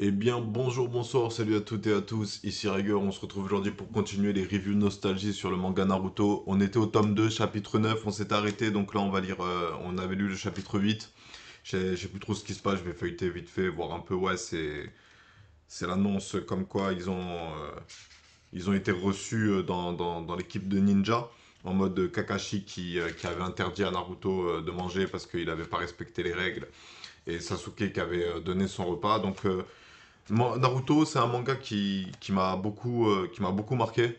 Eh bien bonjour, bonsoir, salut à toutes et à tous, ici Rager, on se retrouve aujourd'hui pour continuer les reviews nostalgie sur le manga Naruto. On était au tome 2, chapitre 9, on s'est arrêté, donc là on va lire, euh, on avait lu le chapitre 8. Je sais plus trop ce qui se passe, je vais feuilleter vite fait, voir un peu, ouais c'est... C'est l'annonce comme quoi ils ont, euh, ils ont été reçus euh, dans, l'équipe de ninja, en mode Kakashi qui, avait interdit à Naruto de manger parce qu'il n'avait pas respecté les règles, et Sasuke qui avait donné son repas, donc... Naruto, c'est un manga qui, m'a beaucoup, euh, beaucoup marqué.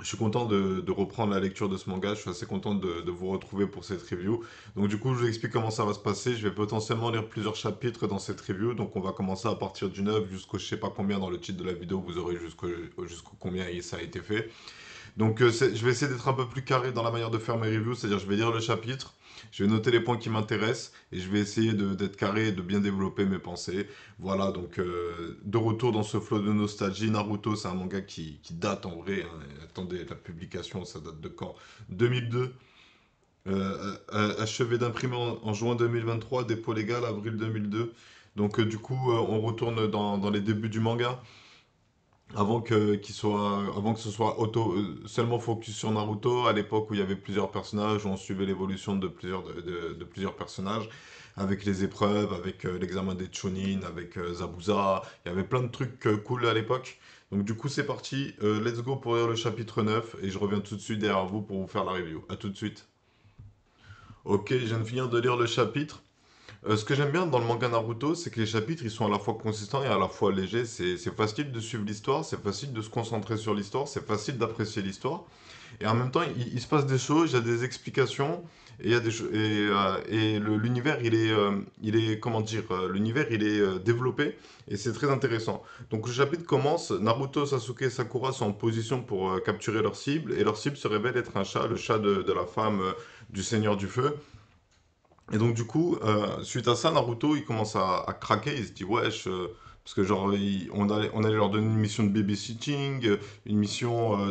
Je suis content de, reprendre la lecture de ce manga. Je suis assez content de, vous retrouver pour cette review. Donc du coup, je vous explique comment ça va se passer. Je vais potentiellement lire plusieurs chapitres dans cette review. Donc on va commencer à partir du neuf jusqu'au je sais pas combien dans le titre de la vidéo. Vous aurez jusqu'au combien ça a été fait. Donc euh, je vais essayer d'être un peu plus carré dans la manière de faire mes reviews, c'est-à-dire je vais lire le chapitre, je vais noter les points qui m'intéressent et je vais essayer d'être carré et de bien développer mes pensées. Voilà, donc euh, de retour dans ce flot de nostalgie, Naruto, c'est un manga qui, date en vrai. Hein. Attendez, la publication, ça date de quand 2002 euh, achevé d'imprimer en, juin 2023, dépôt légal avril 2002. Donc du coup, on retourne dans les débuts du manga avant que, soit, avant que ce soit auto, euh, seulement focus sur Naruto, à l'époque où il y avait plusieurs personnages, on suivait l'évolution de plusieurs, de, plusieurs personnages, avec les épreuves, avec euh, l'examen des Chunin, avec euh, Zabuza, il y avait plein de trucs cool à l'époque. Donc du coup c'est parti, let's go pour lire le chapitre 9, et je reviens tout de suite derrière vous pour vous faire la review. A tout de suite. Ok, je viens de finir de lire le chapitre. Euh, ce que j'aime bien dans le manga Naruto, c'est que les chapitres, ils sont à la fois consistants et à la fois légers. C'est facile de suivre l'histoire, c'est facile de se concentrer sur l'histoire, c'est facile d'apprécier l'histoire. Et en même temps, il, se passe des choses, il y a des explications, et, il y a des, et, euh, l'univers, euh, il est, comment dire, l'univers, il est développé, et c'est très intéressant. Donc le chapitre commence, Naruto, Sasuke et Sakura sont en position pour capturer leur cible, et leur cible se révèle être un chat, le chat de, la femme du Seigneur du Feu. Et donc, du coup, euh, suite à ça, Naruto, il commence à, craquer. Il se dit, wesh. Euh, parce que, genre, on, allait, leur donner une mission de babysitting, euh, une mission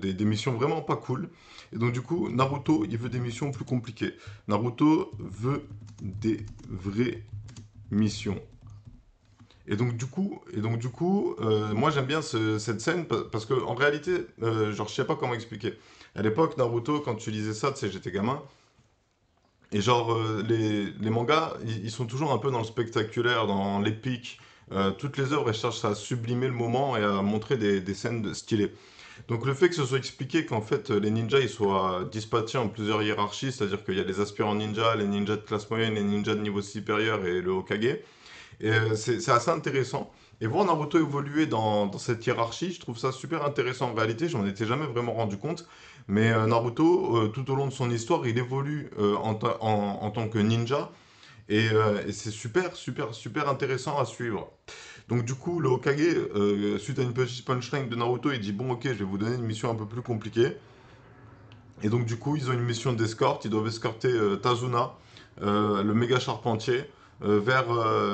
des, missions vraiment pas cool. Et donc, du coup, Naruto, il veut des missions plus compliquées. Naruto veut des vraies missions. Et donc du coup, et donc, du coup moi j'aime bien cette scène parce qu'en réalité, euh, genre je sais pas comment expliquer. À l'époque, Naruto, quand tu lisais ça, tu sais, j'étais gamin, et genre, euh, les, mangas, ils, sont toujours un peu dans le spectaculaire, dans l'épique. Euh, toutes les œuvres, elles cherchent à sublimer le moment et à montrer des, scènes stylées. Donc le fait que ce soit expliqué qu'en fait les ninjas ils soient dispatchés en plusieurs hiérarchies, c'est-à-dire qu'il y a les aspirants ninjas, les ninjas de classe moyenne, les ninjas de niveau supérieur et le Hokage, euh, c'est assez intéressant. Et voir Naruto évoluer dans, dans, cette hiérarchie, je trouve ça super intéressant. En réalité, je m'en étais jamais vraiment rendu compte. Mais euh, Naruto, euh, tout au long de son histoire, il évolue euh, en, tant que ninja. Et, c'est super, super, super intéressant à suivre. Donc du coup, le Hokage, suite à une petite punchline de Naruto, il dit bon ok, je vais vous donner une mission un peu plus compliquée. Et donc du coup, ils ont une mission d'escorte. Ils doivent escorter Tazuna, le méga charpentier, vers,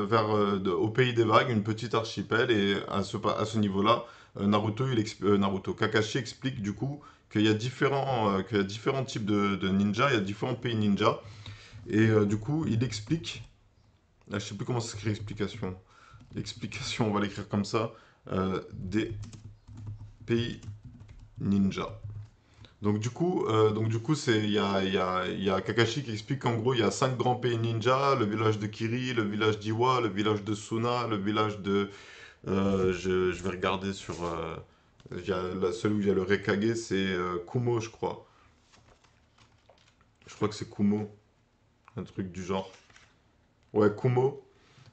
vers au pays des vagues, une petite archipel. Et à ce, niveau-là, Naruto, Naruto Kakashi explique du coup qu'il y a différents, euh, différents types de, de ninjas, il y a différents pays ninja Et euh, du coup, il explique. Là, je sais plus comment s'écrit l'explication. Explication, on va l'écrire comme ça. Euh, des pays ninja. Donc du coup, donc du coup, c'est il y a, y, a, y a Kakashi qui explique qu'en gros il y a cinq grands pays ninja, le village de Kiri, le village d'Iwa, le village de Suna, le village de, je, je, vais regarder sur la seule où il y a le Rekage, c'est euh, Kumo, je crois. Je crois que c'est Kumo. Un truc du genre. Ouais, Kumo.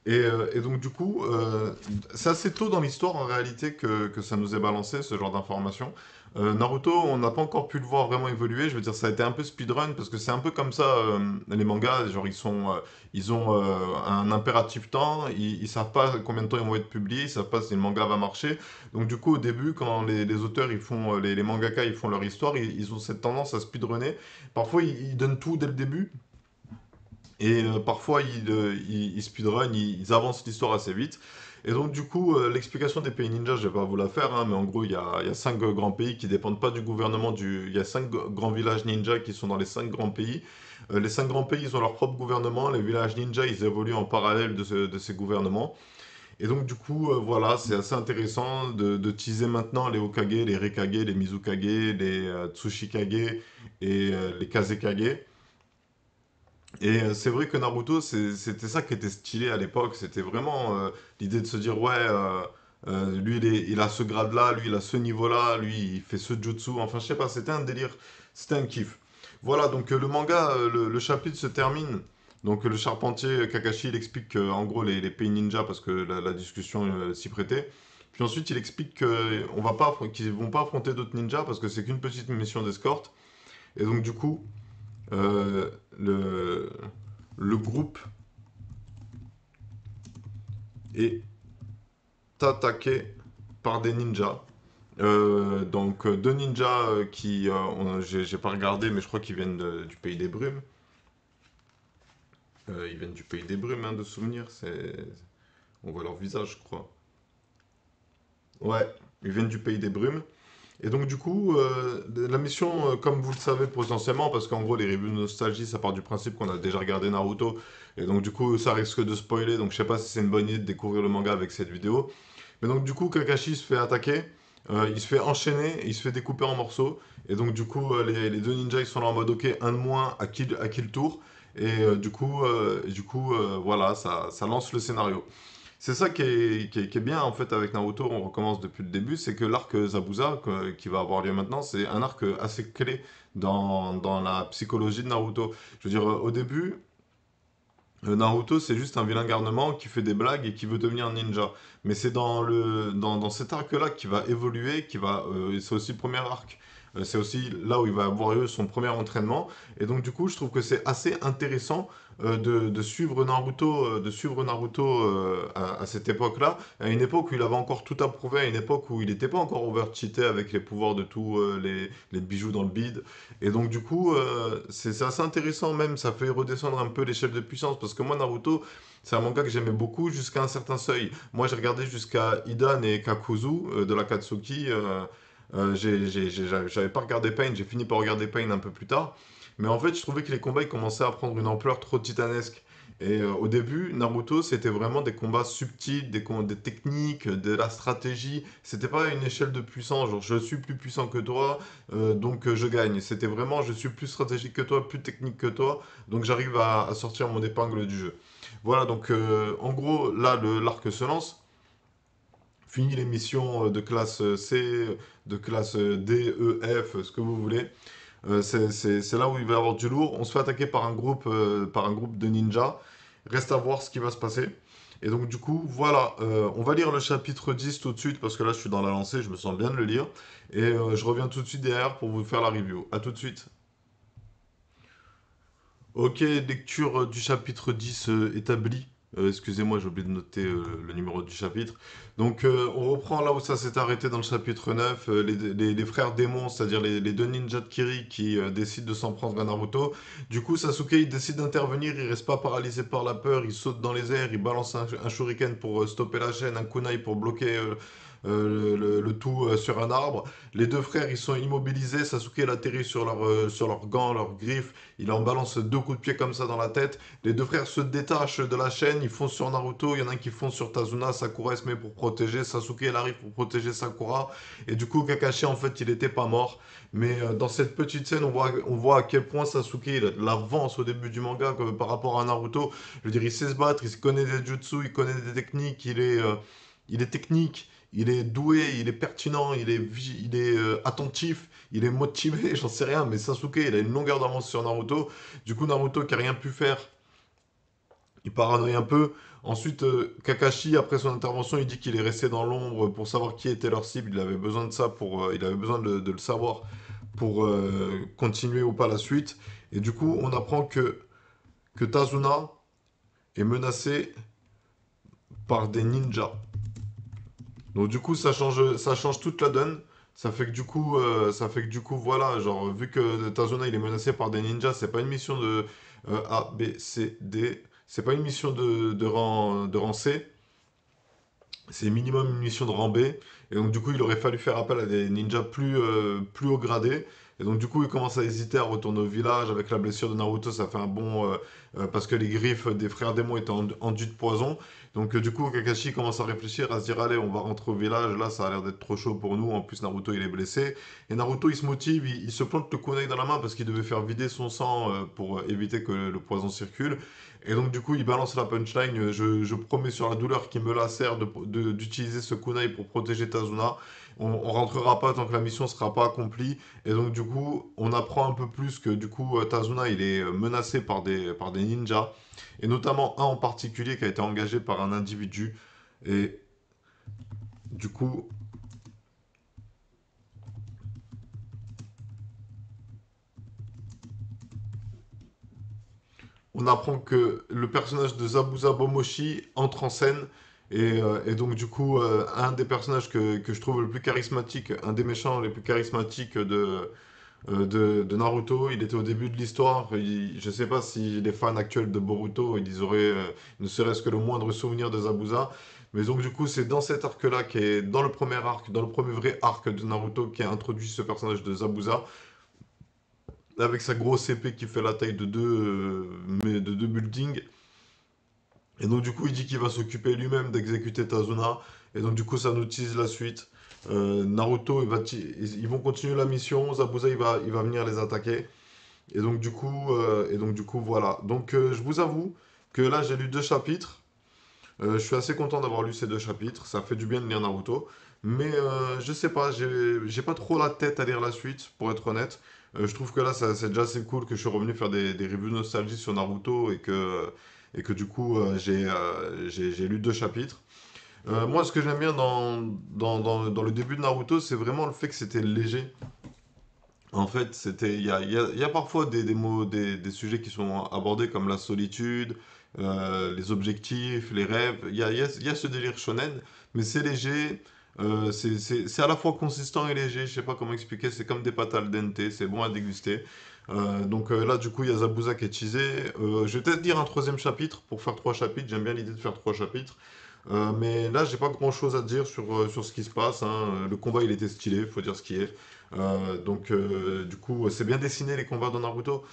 Euh, et, donc du coup, euh, c'est assez tôt dans l'histoire en réalité que, ça nous est balancé, ce genre d'informations. Euh, Naruto, on n'a pas encore pu le voir vraiment évoluer. Je veux dire, ça a été un peu speedrun parce que c'est un peu comme ça les mangas. Genre, ils sont, ils ont un impératif temps. Ils, ne savent pas combien de temps ils vont être publiés. Ils savent pas si le manga va marcher. Donc, du coup, au début, quand les, auteurs, ils font, les, les mangaka, ils font leur histoire, ils, ont cette tendance à speedrunner. Parfois, ils donnent tout dès le début et euh, parfois, euh, ils, ils, speedrun, ils, avancent l'histoire assez vite. Et donc, du coup, euh, l'explication des pays ninjas, je vais pas vous la faire, hein, mais en gros, il y a, y cinq grands pays qui dépendent pas du gouvernement. Du... Il y a cinq grands villages ninjas qui sont dans les cinq grands pays. les cinq grands pays, ils ont leur propre gouvernement. Les villages ninjas, ils évoluent en parallèle de, ces gouvernements. Et donc, du coup, voilà, c'est assez intéressant de, de, teaser maintenant les Okage, les Rekage, les Mizukage, les Tsushikage et les Kazekage. Et euh, c'est vrai que Naruto, c'était ça qui était stylé à l'époque. C'était vraiment euh, l'idée de se dire, ouais, euh, lui, il, il, a ce grade-là, lui, il a ce niveau-là, lui, il fait ce jutsu. Enfin, je sais pas, c'était un délire, c'était un kiff. Voilà, donc le manga, le, chapitre se termine. Donc le charpentier Kakashi, il explique en gros les, les, pays ninja parce que la, discussion s'y prêtait. Puis ensuite, il explique qu'ils va pas, qu'ils vont pas affronter d'autres ninjas parce que c'est qu'une petite mission d'escorte. Et donc du coup, le, le groupe est attaqué par des ninjas. Euh, donc euh, deux ninjas euh, qui, j'ai pas regardé, mais je crois qu'ils viennent du pays des brumes. ils viennent du pays des brumes, hein, de souvenirs. On voit leur visage, je crois. Ouais, ils viennent du pays des brumes. Et donc, du coup, euh, la mission, euh, comme vous le savez potentiellement, parce qu'en gros, les revues de nostalgie, ça part du principe qu'on a déjà regardé Naruto. Et donc, du coup, ça risque de spoiler. Donc, je sais pas si c'est une bonne idée de découvrir le manga avec cette vidéo. Mais donc, du coup, Kakashi se fait attaquer. Euh, il se fait enchaîner, il se fait découper en morceaux. Et donc, du coup, les, deux ninjas, sont là en mode, ok, un de moins, à qui, le tour Et du coup, du coup voilà, ça lance le scénario. C'est ça qui est, bien en fait avec Naruto, on recommence depuis le début, c'est que l'arc Zabuza qui va avoir lieu maintenant, c'est un arc assez clé dans, la psychologie de Naruto. Je veux dire, euh, au début, euh, Naruto c'est juste un vilain garnement qui fait des blagues et qui veut devenir ninja. Mais c'est dans, dans, cet arc-là qui va évoluer, qui va, euh, c'est aussi le premier arc euh, c'est aussi là où il va avoir eu son premier entraînement. Et donc du coup, je trouve que c'est assez intéressant euh, de, suivre Naruto, euh, de suivre Naruto à, cette époque-là, à une époque où il avait encore tout approuvé, à une époque où il n'était pas encore over-cheaté avec les pouvoirs de tous les, les, bijoux dans le bide. Et donc du coup, c'est assez intéressant même, ça fait redescendre un peu l'échelle de puissance, parce que moi Naruto, c'est un manga que j'aimais beaucoup jusqu'à un certain seuil. Moi j'ai regardé jusqu'à Idan et Kakuzu de la Katsuki. Euh, j'avais pas regardé Pain, j'ai fini par regarder Pain un peu plus tard. Mais en fait, je trouvais que les combats commençaient à prendre une ampleur trop titanesque. Et euh, au début, Naruto, c'était vraiment des combats subtils, des, techniques, de la stratégie. C'était pas une échelle de puissance, genre je suis plus puissant que toi, euh, donc je gagne. C'était vraiment je suis plus stratégique que toi, plus technique que toi, donc j'arrive à, sortir mon épingle du jeu. Voilà, donc en gros, là, l'arc se lance. Fini les missions euh, de classe euh, C, de classe euh, D, E, F, ce que vous voulez. c'est là où il va y avoir du lourd. On se fait attaquer par un groupe, par un groupe de ninjas. Reste à voir ce qui va se passer. Et donc du coup, voilà, on va lire le chapitre 10 tout de suite, parce que là je suis dans la lancée, je me sens bien de le lire. Et je reviens tout de suite derrière pour vous faire la review. A tout de suite. Ok, lecture du chapitre 10 établie. Euh, excusez-moi, j'ai oublié de noter euh, le numéro du chapitre. Donc, euh, on reprend là où ça s'est arrêté dans le chapitre 9. Les, frères démons, c'est-à-dire les, deux ninjas de Kiri qui décident de s'en prendre à Naruto. Du coup, Sasuke, décide d'intervenir. Il reste pas paralysé par la peur. Il saute dans les airs. Il balance un shuriken pour stopper la chaîne, un kunai pour bloquer euh, le, tout euh, sur un arbre. Les deux frères, ils sont immobilisés. Sasuke l'atterrit sur leur, euh, sur leur gants, leur griffes. Il en balance deux coups de pied comme ça dans la tête. Les deux frères se détachent de la chaîne. Ils font sur Naruto. Il y en a un qui font sur Tazuna. Sakura se met pour protéger. Sasuke, elle arrive pour protéger Sakura. Et du coup, Kakashi, en fait, il n'était pas mort. Mais dans cette petite scène, on voit, à quel point Sasuke l'avance au début du manga par rapport à Naruto. Je veux dire, il sait se battre, il connaît des jutsu, il connaît des techniques, il est technique il est doué, il est pertinent, il est, il est euh, attentif, il est motivé, j'en sais rien, mais Sasuke, il a une longueur d'avance sur Naruto. Du coup, Naruto qui a rien pu faire, il paranoïe un peu. Ensuite, euh, Kakashi, après son intervention, il dit qu'il est resté dans l'ombre pour savoir qui était leur cible. Il avait besoin de ça pour, euh, il avait besoin de, de le savoir pour continuer ou pas la suite. Et du coup, on apprend que, que Tazuna est menacé par des ninjas. Donc du coup, ça change, ça change toute la donne. Ça fait que du coup, euh, ça fait que du coup, voilà, genre vu que Tazuna il est menacé par des ninjas, c'est pas une mission de euh, A, B, C, D, c'est pas une mission de, de, rang, de C, c'est minimum une mission de rang B. Et donc du coup, il aurait fallu faire appel à des ninjas plus euh, plus haut gradés. Et donc du coup, il commence à hésiter à retourner au village avec la blessure de Naruto. Ça fait un bon parce que les griffes des frères démons étaient enduites de poison. Donc euh, du coup, Kakashi commence à réfléchir, à se dire, allez, on va rentrer au village, là, ça a l'air d'être trop chaud pour nous, en plus Naruto, il est blessé. Et Naruto, il se motive, il, se plante le kunai dans la main parce qu'il devait faire vider son sang euh, pour euh, éviter que le, poison circule. Et donc du coup, il balance la punchline, je, promets sur la douleur qui me lacère d'utiliser ce kunai pour protéger Tazuna on, ne rentrera pas tant que la mission sera pas accomplie. Et donc, du coup, on apprend un peu plus que, du coup, euh, Tazuna, il est euh, menacé par des, par des ninjas. Et notamment un en particulier qui a été engagé par un individu. Et du coup, on apprend que le personnage de Zabuza Bomoshi entre en scène euh, et, donc, du coup, euh, un des personnages que, je trouve le plus charismatique, un des méchants les plus charismatiques de, euh, Naruto, il était au début de l'histoire. Je ne sais pas si les fans actuels de Boruto, ils auraient ne serait-ce que le moindre souvenir de Zabuza. Mais donc, du coup, c'est dans cet arc-là, qui est dans le premier arc, dans le premier vrai arc de Naruto, qui a introduit ce personnage de Zabuza avec sa grosse épée qui fait la taille de deux, de deux buildings. Et donc du coup, il dit qu'il va s'occuper lui-même d'exécuter Tazuna. Et donc du coup, ça nous tease la suite. Euh, Naruto, ils vont continuer la mission. Zabuza, il va, il va venir les attaquer. Et donc du coup, euh, et donc du coup, voilà. Donc euh, je vous avoue que là, j'ai lu deux chapitres. je suis assez content d'avoir lu ces deux chapitres. Ça fait du bien de lire Naruto. Mais je sais pas, j'ai pas trop la tête à lire la suite, pour être honnête. je trouve que là, c'est déjà assez cool que je suis revenu faire des, des nostalgiques sur Naruto et que et que du coup euh, euh, j'ai lu deux chapitres. Euh, moi, ce que j'aime bien dans, le début de Naruto, c'est vraiment le fait que c'était léger. En fait, il y a, parfois des, mots, des, sujets qui sont abordés comme la solitude, les objectifs, les rêves. Il y a, ce délire shonen, mais c'est léger. c'est à la fois consistant et léger, je sais pas comment expliquer, c'est comme des patates al dente, c'est bon à déguster. Euh, donc euh, là, du coup, il y a Zabuza qui est teasé. Euh, je vais peut-être dire un troisième chapitre pour faire trois chapitres. J'aime bien l'idée de faire trois chapitres. mais là, j'ai pas grand chose à dire sur, ce qui se passe. Hein. Le combat, il était stylé, il faut dire ce qui est. donc, du coup, c'est bien dessiné les combats dans Naruto.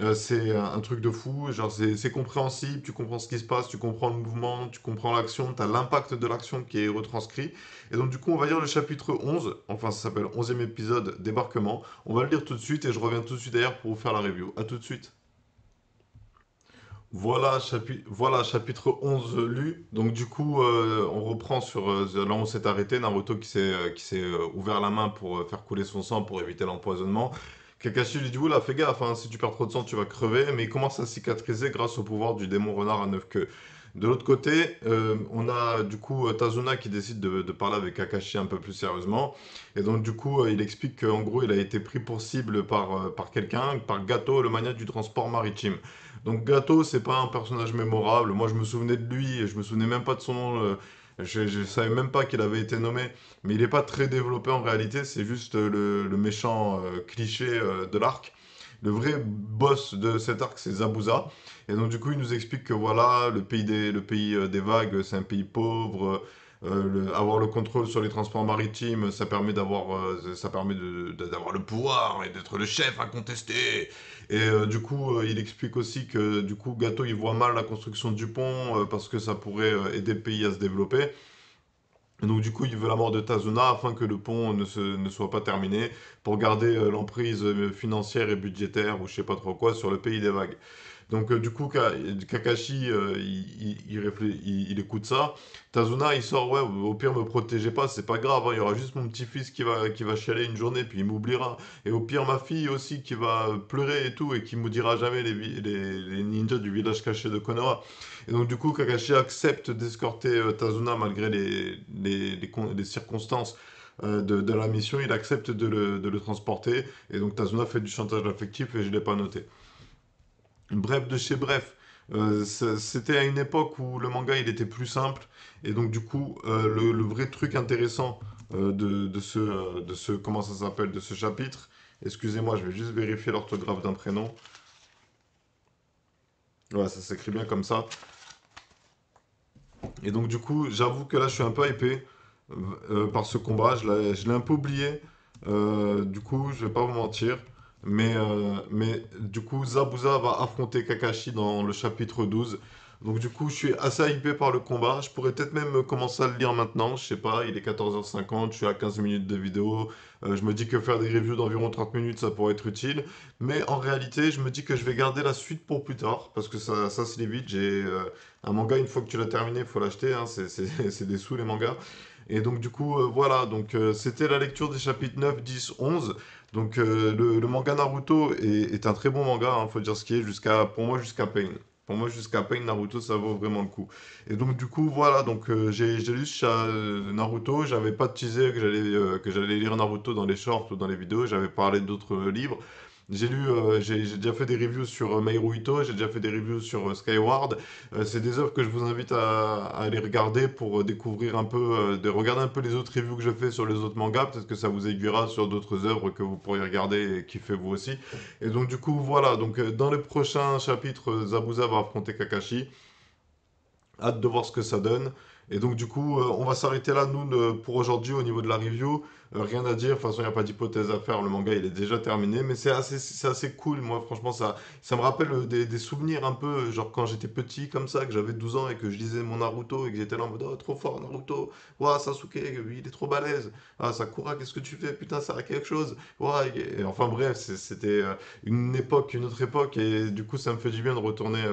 Euh, c'est un truc de fou, genre c'est compréhensible, tu comprends ce qui se passe, tu comprends le mouvement, tu comprends l'action, tu as l'impact de l'action qui est retranscrit. Et donc du coup, on va lire le chapitre 11, enfin ça s'appelle 11e épisode, débarquement. On va le lire tout de suite et je reviens tout de suite d'ailleurs pour vous faire la review. A tout de suite. Voilà, voilà, chapitre 11 lu. Donc du coup, euh, on reprend sur euh, là où on s'est arrêté, Naruto qui s'est ouvert la main pour faire couler son sang pour éviter l'empoisonnement. Kakashi lui dit Oula, fais gaffe, hein, si tu perds trop de sang, tu vas crever, mais il commence à cicatriser grâce au pouvoir du démon renard à neuf queues. De l'autre côté, euh, on a du coup euh, Tazuna qui décide de, parler avec Kakashi un peu plus sérieusement. Et donc du coup, euh, il explique qu'en gros, il a été pris pour cible par, par quelqu'un, par Gato, le maniaque du transport maritime. Donc Gato, c'est pas un personnage mémorable. Moi, je me souvenais de lui, et je me souvenais même pas de son nom. Je ne savais même pas qu'il avait été nommé, mais il n'est pas très développé en réalité, c'est juste le, méchant euh, cliché euh, de l'arc. Le vrai boss de cet arc, c'est Zabuza. Et donc du coup, il nous explique que voilà, le pays des euh, vagues, c'est un pays pauvre euh, avoir le contrôle sur les transports maritimes, ça permet d'avoir, euh, le pouvoir et d'être le chef incontesté. Et euh, du coup, il explique aussi que du coup, Gato, il voit mal la construction du pont parce que ça pourrait aider le pays à se développer. Et donc, du coup, il veut la mort de Tazuna afin que le pont ne, ne soit pas terminé pour garder euh, l'emprise euh, financière et budgétaire ou je sais pas trop quoi sur le pays des vagues. Donc, euh, du coup, Kakashi, il, il, écoute ça. Tazuna, il sort, ouais, au pire, me protégez pas, c'est pas grave. Hein, il y aura juste mon petit-fils qui va, qui va chialer une journée, puis il m'oubliera. Et au pire, ma fille aussi qui va pleurer et tout, et qui me dira jamais les, les, les ninjas du village caché de Konoha. Et donc, du coup, Kakashi accepte d'escorter euh, Tazuna malgré les, circonstances euh, de, la mission. Il accepte de le, transporter. Et donc, Tazuna fait du chantage affectif et je ne l'ai pas noté. Bref de chez bref. Euh, c'était à une époque où le manga il était plus simple et donc du coup le, vrai truc intéressant de, ce comment ça s'appelle de ce chapitre excusez-moi je vais juste vérifier l'orthographe d'un prénom voilà ça s'écrit bien comme ça et donc, du coup, j'avoue que là, je suis un peu hypé euh, par ce combat. Je l'ai un peu oublié. Euh, du coup, je vais pas vous mentir. Mais, euh, mais du coup, Zabuza va affronter Kakashi dans le chapitre 12. Donc du coup, je suis assez hypé par le combat. Je pourrais peut-être même commencer à le lire maintenant. Je sais pas, il est 14h50, je suis à 15 minutes de vidéo. Euh, je me dis que faire des reviews d'environ 30 minutes, ça pourrait être utile. Mais en réalité, je me dis que je vais garder la suite pour plus tard. Parce que ça, ça se limite. J'ai euh, un manga, une fois que tu l'as terminé, il faut l'acheter. Hein. C'est des sous les mangas. Et donc du coup, euh, voilà, donc c'était la lecture des chapitres 9, 10, 11. Donc le, manga Naruto est, un très bon manga, il hein. faut dire ce qui est, jusqu'à, pour moi jusqu'à Pain. Pour moi, jusqu'à Pain, Naruto, ça vaut vraiment le coup. Et donc, du coup, voilà, donc euh, j'ai lu euh, Naruto, j'avais pas teasé que j'allais euh, que j'allais lire Naruto dans les shorts ou dans les vidéos, j'avais parlé d'autres livres. J'ai lu, euh, j'ai déjà fait des reviews sur euh, Meiru Ito, j'ai déjà fait des reviews sur euh, Skyward. c'est des œuvres que je vous invite à, aller regarder pour découvrir un peu, de regarder un peu les autres reviews que je fais sur les autres mangas. Peut-être que ça vous aiguillera sur d'autres œuvres que vous pourriez regarder et kiffer vous aussi. Et donc du coup, voilà. Donc dans les prochains chapitres, Zabuza va affronter Kakashi. Hâte de voir ce que ça donne. Et donc, du coup, euh, on va s'arrêter là, nous, pour aujourd'hui, au niveau de la review. Euh, rien à dire, de toute façon, il n'y a pas d'hypothèse à faire. Le manga, il est déjà terminé, mais c'est assez, c'est assez cool. Moi, franchement, ça, ça me rappelle euh, des, souvenirs un peu, genre quand j'étais petit, comme ça, que j'avais 12 ans et que je lisais mon Naruto et que j'étais là en mode, oh, trop fort, Naruto. Ouah, Sasuke, il est trop balèze. Ah, Sakura, qu'est-ce que tu fais Putain, ça a quelque chose. Ouah, et, enfin, bref, c'était une époque, une autre époque, et du coup, ça me fait du bien de retourner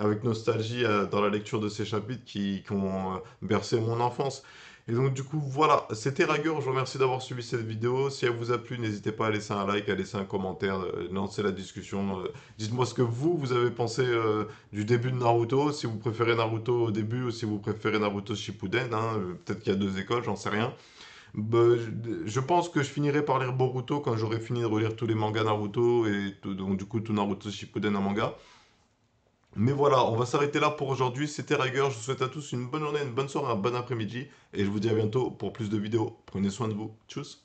avec nostalgie euh, dans la lecture de ces chapitres qui, ont euh, bercé mon enfance. Et donc du coup voilà, c'était Ragur, je vous remercie d'avoir suivi cette vidéo. Si elle vous a plu, n'hésitez pas à laisser un like, à laisser un commentaire, lancer euh, la discussion. Dites-moi ce que vous, vous avez pensé du début de Naruto, si vous préférez Naruto au début ou si vous préférez Naruto Shippuden. Hein, peut-être qu'il y a deux écoles, j'en sais rien. Bah, je pense que je finirai par lire Boruto quand j'aurai fini de relire tous les mangas Naruto et donc du coup tout Naruto Shippuden en manga. Mais voilà, on va s'arrêter là pour aujourd'hui. C'était Rager, Je vous souhaite à tous une bonne journée, une bonne soirée, un bon après-midi. Et je vous dis à bientôt pour plus de vidéos. Prenez soin de vous. Tchuss